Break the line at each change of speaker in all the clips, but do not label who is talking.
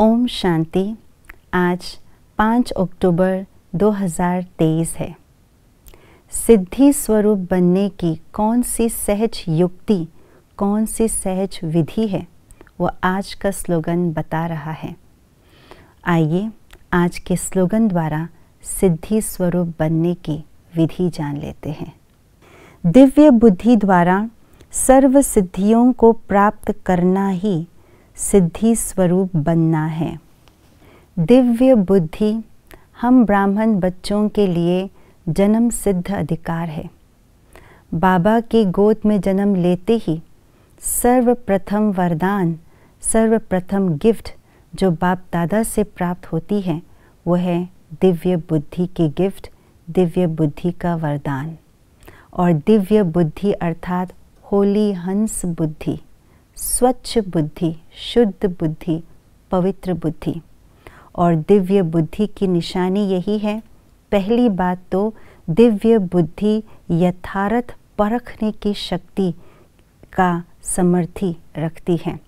ओम शांति आज 5 अक्टूबर 2023 है सिद्धि स्वरूप बनने की कौन सी सहज युक्ति कौन सी सहज विधि है वो आज का स्लोगन बता रहा है आइए आज के स्लोगन द्वारा सिद्धि स्वरूप बनने की विधि जान लेते हैं दिव्य बुद्धि द्वारा सर्व सिद्धियों को प्राप्त करना ही सिद्धि स्वरूप बनना है दिव्य बुद्धि हम ब्राह्मण बच्चों के लिए जन्म सिद्ध अधिकार है बाबा की गोद में जन्म लेते ही सर्वप्रथम वरदान सर्वप्रथम गिफ्ट जो बाप दादा से प्राप्त होती है वो है दिव्य बुद्धि की गिफ्ट दिव्य बुद्धि का वरदान और दिव्य बुद्धि अर्थात होली हंस बुद्धि स्वच्छ बुद्धि शुद्ध बुद्धि पवित्र बुद्धि और दिव्य बुद्धि की निशानी यही है पहली बात तो दिव्य बुद्धि यथार्थ परखने की शक्ति का समर्थी रखती है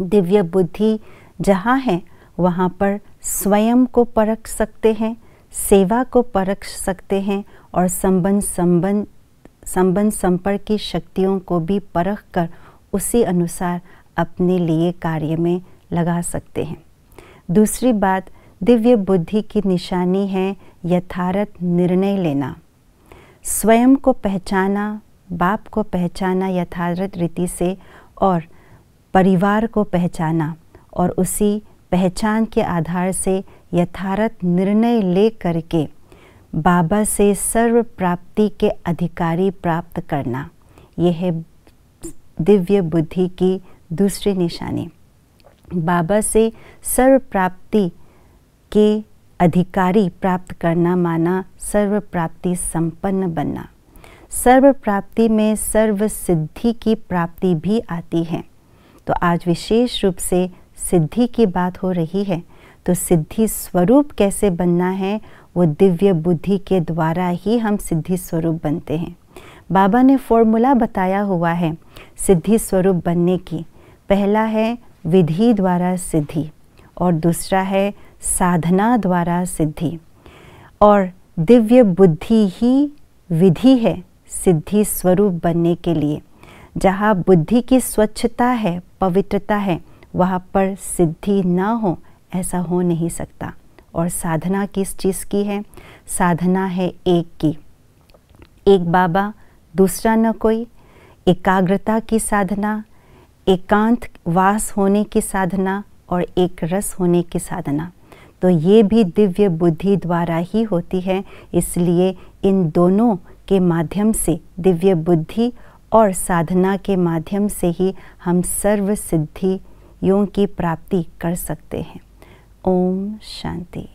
दिव्य बुद्धि जहाँ हैं वहाँ पर स्वयं को परख सकते हैं सेवा को परख सकते हैं और संबंध संबंध संबंध संपर्क की शक्तियों को भी परख कर उसी अनुसार अपने लिए कार्य में लगा सकते हैं दूसरी बात दिव्य बुद्धि की निशानी है यथार्थ निर्णय लेना स्वयं को पहचाना बाप को पहचाना यथार्थ रीति से और परिवार को पहचाना और उसी पहचान के आधार से यथार्थ निर्णय ले करके बाबा से सर्व प्राप्ति के अधिकारी प्राप्त करना यह है दिव्य बुद्धि की दूसरी निशानी बाबा से सर्व प्राप्ति के अधिकारी प्राप्त करना माना सर्व प्राप्ति संपन्न बनना सर्व प्राप्ति में सर्व सिद्धि की प्राप्ति भी आती है तो आज विशेष रूप से सिद्धि की बात हो रही है तो सिद्धि स्वरूप कैसे बनना है वो दिव्य बुद्धि के द्वारा ही हम सिद्धि स्वरूप बनते हैं बाबा ने फॉर्मूला बताया हुआ है सिद्धि स्वरूप बनने की पहला है विधि द्वारा सिद्धि और दूसरा है साधना द्वारा सिद्धि और दिव्य बुद्धि ही विधि है सिद्धि स्वरूप बनने के लिए जहाँ बुद्धि की स्वच्छता है पवित्रता है वहाँ पर सिद्धि ना हो ऐसा हो नहीं सकता और साधना किस चीज़ की है साधना है एक की एक बाबा दूसरा न कोई एकाग्रता की साधना एकांत वास होने की साधना और एक रस होने की साधना तो ये भी दिव्य बुद्धि द्वारा ही होती है इसलिए इन दोनों के माध्यम से दिव्य बुद्धि और साधना के माध्यम से ही हम सर्व सिद्धि योग की प्राप्ति कर सकते हैं ओम शांति